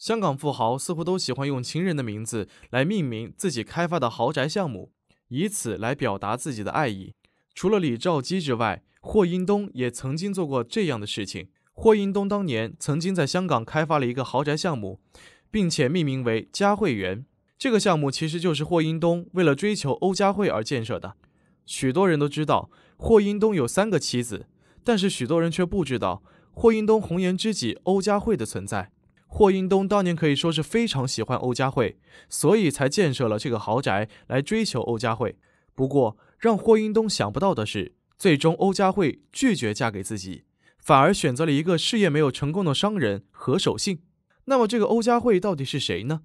香港富豪似乎都喜欢用情人的名字来命名自己开发的豪宅项目，以此来表达自己的爱意。除了李兆基之外，霍英东也曾经做过这样的事情。霍英东当年曾经在香港开发了一个豪宅项目，并且命名为嘉汇园。这个项目其实就是霍英东为了追求欧嘉慧而建设的。许多人都知道霍英东有三个妻子，但是许多人却不知道霍英东红颜知己欧嘉慧的存在。霍英东当年可以说是非常喜欢欧嘉慧，所以才建设了这个豪宅来追求欧嘉慧。不过，让霍英东想不到的是，最终欧嘉慧拒绝嫁给自己，反而选择了一个事业没有成功的商人何守信。那么，这个欧佳慧到底是谁呢？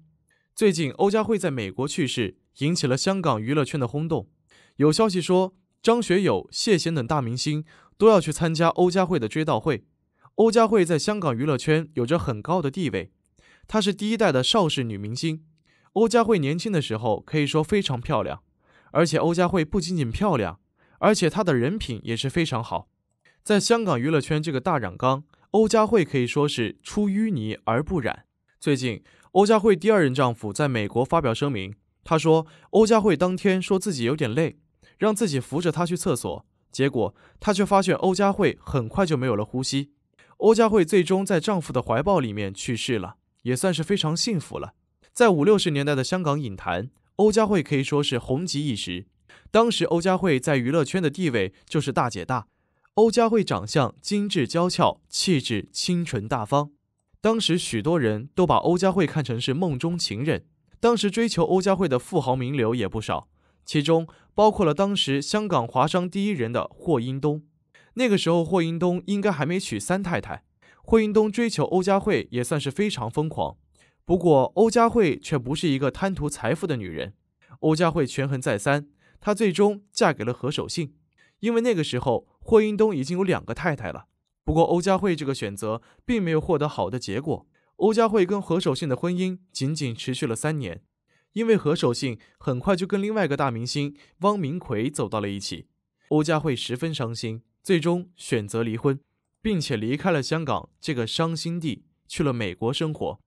最近，欧佳慧在美国去世，引起了香港娱乐圈的轰动。有消息说，张学友、谢贤等大明星都要去参加欧佳慧的追悼会。欧佳慧在香港娱乐圈有着很高的地位，她是第一代的邵氏女明星。欧佳慧年轻的时候可以说非常漂亮，而且欧佳慧不仅仅漂亮，而且她的人品也是非常好。在香港娱乐圈这个大染缸，欧佳慧可以说是出淤泥而不染。最近，欧佳慧第二任丈夫在美国发表声明，他说欧佳慧当天说自己有点累，让自己扶着她去厕所，结果他却发现欧佳慧很快就没有了呼吸。欧嘉慧最终在丈夫的怀抱里面去世了，也算是非常幸福了。在五六十年代的香港影坛，欧嘉慧可以说是红极一时。当时欧嘉慧在娱乐圈的地位就是大姐大。欧嘉慧长相精致娇俏，气质清纯大方。当时许多人都把欧佳慧看成是梦中情人。当时追求欧佳慧的富豪名流也不少，其中包括了当时香港华商第一人的霍英东。那个时候，霍英东应该还没娶三太太。霍英东追求欧佳慧也算是非常疯狂，不过欧佳慧却不是一个贪图财富的女人。欧家慧权衡再三，她最终嫁给了何守信，因为那个时候霍英东已经有两个太太了。不过，欧家慧这个选择并没有获得好的结果。欧家慧跟何守信的婚姻仅仅持续了三年，因为何守信很快就跟另外一个大明星汪明奎走到了一起，欧家慧十分伤心。最终选择离婚，并且离开了香港这个伤心地，去了美国生活。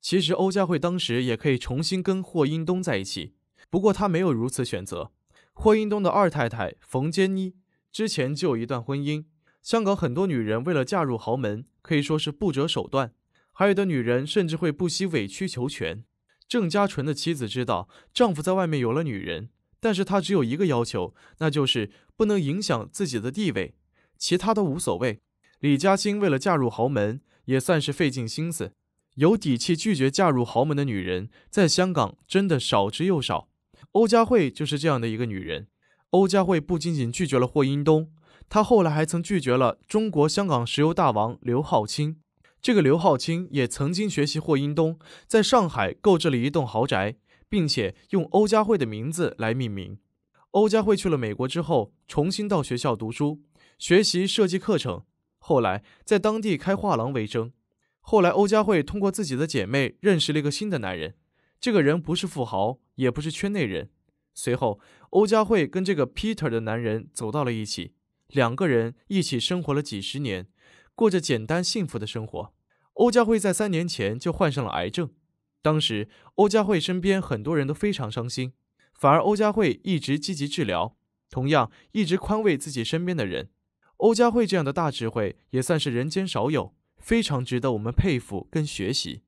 其实欧佳慧当时也可以重新跟霍英东在一起，不过她没有如此选择。霍英东的二太太冯坚妮之前就有一段婚姻。香港很多女人为了嫁入豪门，可以说是不择手段，还有的女人甚至会不惜委曲求全。郑嘉纯的妻子知道丈夫在外面有了女人，但是她只有一个要求，那就是不能影响自己的地位。其他都无所谓。李嘉欣为了嫁入豪门，也算是费尽心思。有底气拒绝嫁入豪门的女人，在香港真的少之又少。欧嘉慧就是这样的一个女人。欧佳慧不仅仅拒绝了霍英东，她后来还曾拒绝了中国香港石油大王刘浩清。这个刘浩清也曾经学习霍英东，在上海购置了一栋豪宅，并且用欧佳慧的名字来命名。欧佳慧去了美国之后，重新到学校读书。学习设计课程，后来在当地开画廊为生。后来，欧佳慧通过自己的姐妹认识了一个新的男人，这个人不是富豪，也不是圈内人。随后，欧佳慧跟这个 Peter 的男人走到了一起，两个人一起生活了几十年，过着简单幸福的生活。欧佳慧在三年前就患上了癌症，当时欧佳慧身边很多人都非常伤心，反而欧佳慧一直积极治疗，同样一直宽慰自己身边的人。欧佳慧这样的大智慧，也算是人间少有，非常值得我们佩服跟学习。